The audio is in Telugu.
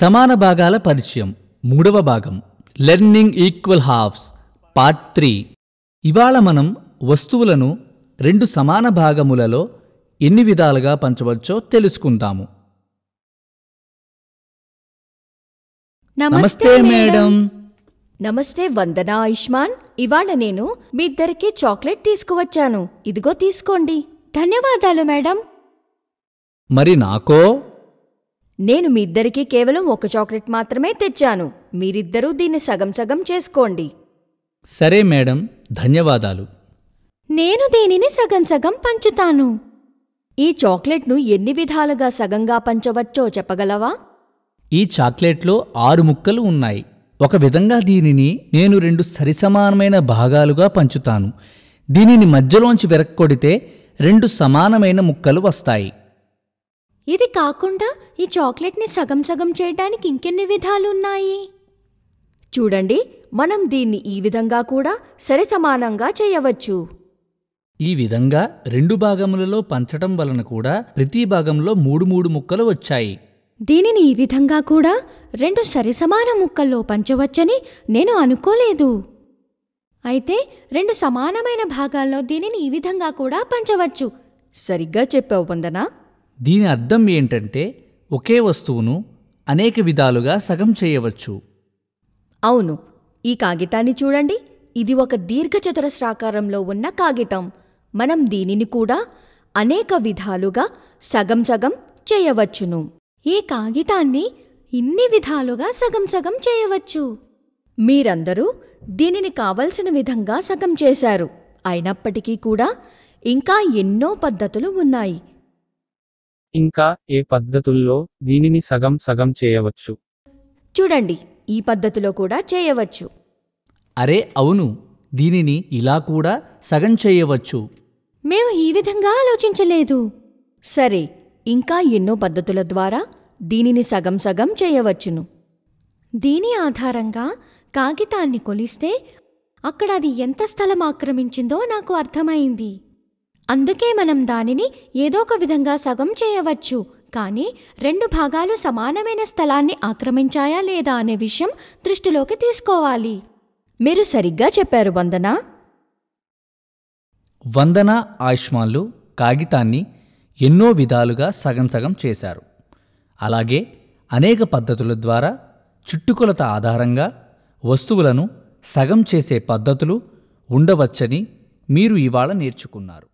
సమాన భాగాల పరిచయం మూడవ భాగం learning equal halves part three ఇవాళ మనం వస్తువులను రెండు సమాన భాగములలో ఎన్ని విధాలుగా పంచవచ్చో తెలుసుకుందాము నమస్తే మేడం నమస్తే వందన ఆయుష్మాన్ ఇవాళ నేను మీ ఇద్దరికి చాక్లెట్ తీసుకువచ్చాను ఇదిగో తీసుకోండి ధన్యవాదాలు మేడం మరి నాకో నేను మీ ఇద్దరికీ కేవలం ఒక చాక్లెట్ మాత్రమే తెచ్చాను మీరిద్దరూ దీన్ని సగం సగం చేసుకోండి సరే మేడం ధన్యవాదాలు నేను దీనిని సగం సగం పంచుతాను ఈ చాక్లెట్ను ఎన్ని విధాలుగా సగంగా పంచవచ్చో చెప్పగలవా ఈ చాక్లెట్లో ఆరు ముక్కలు ఉన్నాయి ఒక విధంగా దీనిని నేను రెండు సరిసమానమైన భాగాలుగా పంచుతాను దీనిని మధ్యలోంచి విరక్కొడితే రెండు సమానమైన ముక్కలు వస్తాయి ఇది కాకుండా ఈ చాక్లెట్ని సగం సగం చేయడానికి ఇంకెన్ని విధాలున్నాయి చూడండి మనం దీన్ని ఈ విధంగా కూడా సరి సమానంగా చేయవచ్చు ఈ విధంగా రెండు భాగములలో పంచటం వలన కూడా ప్రతి భాగంలో మూడు మూడు ముక్కలు వచ్చాయి దీనిని ఈ విధంగా కూడా రెండు సరిసమాన ముక్కల్లో పంచవచ్చని నేను అనుకోలేదు అయితే రెండు సమానమైన భాగాల్లో దీనిని ఈ విధంగా కూడా పంచవచ్చు సరిగ్గా చెప్పావు వందనా దీని అర్థం ఏంటంటే ఒకే వస్తువును అనేక విధాలుగా సగం చేయవచ్చు అవును ఈ కాగితాన్ని చూడండి ఇది ఒక దీర్ఘచతురస్రాకారంలో ఉన్న కాగితం మనం దీనిని కూడా అనేక విధాలుగా సగం సగం చేయవచ్చును ఈ కాగితాన్ని ఇన్ని విధాలుగా సగం సగం చేయవచ్చు మీరందరూ దీనిని కావలసిన విధంగా సగం చేశారు అయినప్పటికీ కూడా ఇంకా ఎన్నో పద్ధతులు ఉన్నాయి ఇంకా ఏ పద్ధతుల్లో దీనిని సగం సగం చేయవచ్చు చూడండి ఈ పద్ధతిలో కూడా చేయవచ్చు అరే అవును దీనిని ఇలా కూడా సగం చేయవచ్చు మేము ఈ విధంగా ఆలోచించలేదు సరే ఇంకా ఎన్నో పద్ధతుల ద్వారా దీనిని సగం సగం చేయవచ్చును దీని ఆధారంగా కాగితాన్ని కొలిస్తే అక్కడ అది ఎంత స్థలం ఆక్రమించిందో నాకు అర్థమైంది అందుకే మనం దానిని ఏదో ఒక విధంగా సగం చేయవచ్చు కానీ రెండు భాగాలు సమానమైన స్థలాన్ని ఆక్రమించాయా లేదా అనే విషయం దృష్టిలోకి తీసుకోవాలి మీరు సరిగ్గా చెప్పారు వందన వందన ఆయుష్మాన్లు కాగితాన్ని ఎన్నో విధాలుగా సగం సగం చేశారు అలాగే అనేక పద్ధతుల ద్వారా చుట్టుకొలత ఆధారంగా వస్తువులను సగం చేసే పద్ధతులు ఉండవచ్చని మీరు ఇవాళ నేర్చుకున్నారు